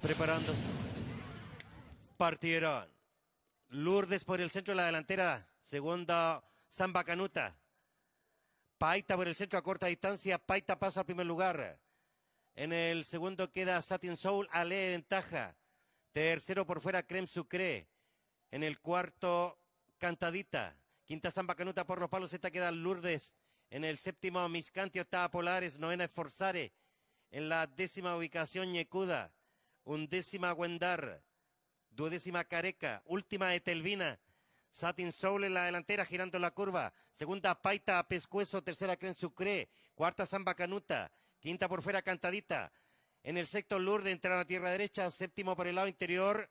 preparándose. Partieron. Lourdes por el centro de la delantera. Segunda, Samba Canuta. Paita por el centro a corta distancia. Paita pasa al primer lugar. En el segundo queda Satin Soul. Ale de ventaja. Tercero por fuera, Crem Sucre. En el cuarto, Cantadita. Quinta Samba Canuta por los palos. Esta queda Lourdes. En el séptimo, Miscanti. Octava, Polares. Novena, Esforzare. En la décima ubicación, Yekuda undécima Wendar, duodécima Careca, última Etelvina, Satin Soul en la delantera, girando la curva. Segunda Paita a Pescuezo, tercera Cren Sucre, cuarta Samba Canuta, quinta por fuera Cantadita. En el sexto Lourdes entra a la tierra derecha, séptimo por el lado interior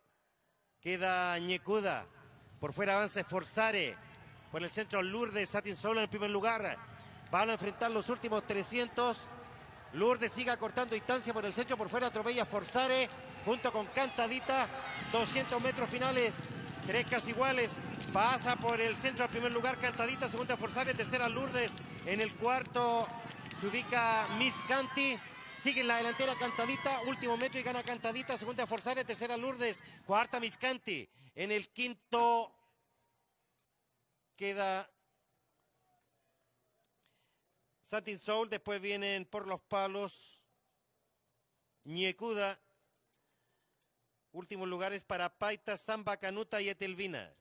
queda Ñecuda. Por fuera avanza Forzare. Por el centro Lourdes, Satin Soul en el primer lugar. Van a enfrentar los últimos 300. Lourdes sigue cortando distancia por el centro, por fuera atropella Forzare junto con Cantadita. 200 metros finales, tres casi iguales. Pasa por el centro al primer lugar Cantadita, segunda Forzare, tercera Lourdes. En el cuarto se ubica Miss Canti. Sigue en la delantera Cantadita, último metro y gana Cantadita, segunda Forzare, tercera Lourdes, cuarta Miscanti. En el quinto queda Satin Soul, después vienen Por los Palos, Ñecuda. Últimos lugares para Paita, Zamba, Canuta y Etelvina.